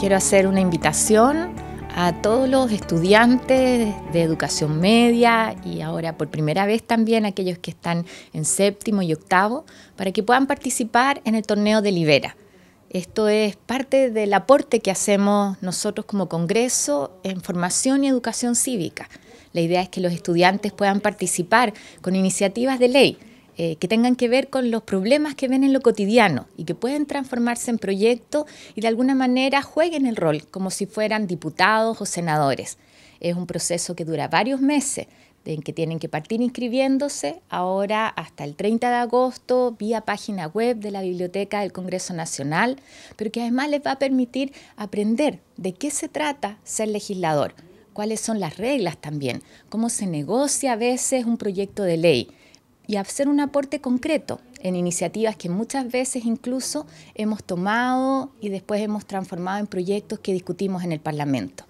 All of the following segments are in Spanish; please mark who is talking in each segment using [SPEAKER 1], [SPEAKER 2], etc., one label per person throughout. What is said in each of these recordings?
[SPEAKER 1] quiero hacer una invitación a todos los estudiantes de educación media y ahora por primera vez también aquellos que están en séptimo y octavo, para que puedan participar en el torneo de Libera. Esto es parte del aporte que hacemos nosotros como Congreso en formación y educación cívica. La idea es que los estudiantes puedan participar con iniciativas de ley eh, que tengan que ver con los problemas que ven en lo cotidiano y que pueden transformarse en proyectos y de alguna manera jueguen el rol como si fueran diputados o senadores. Es un proceso que dura varios meses, en que tienen que partir inscribiéndose ahora hasta el 30 de agosto vía página web de la Biblioteca del Congreso Nacional, pero que además les va a permitir aprender de qué se trata ser legislador, cuáles son las reglas también, cómo se negocia a veces un proyecto de ley y hacer un aporte concreto en iniciativas que muchas veces incluso hemos tomado y después hemos transformado en proyectos que discutimos en el Parlamento.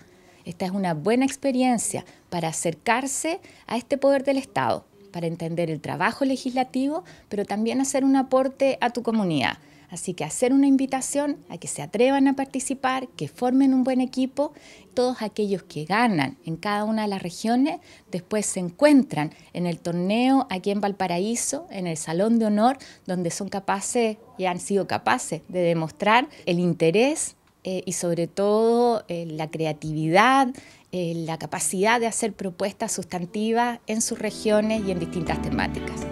[SPEAKER 1] Esta es una buena experiencia para acercarse a este poder del Estado, para entender el trabajo legislativo, pero también hacer un aporte a tu comunidad. Así que hacer una invitación a que se atrevan a participar, que formen un buen equipo. Todos aquellos que ganan en cada una de las regiones después se encuentran en el torneo aquí en Valparaíso, en el Salón de Honor, donde son capaces y han sido capaces de demostrar el interés eh, y sobre todo eh, la creatividad, eh, la capacidad de hacer propuestas sustantivas en sus regiones y en distintas temáticas.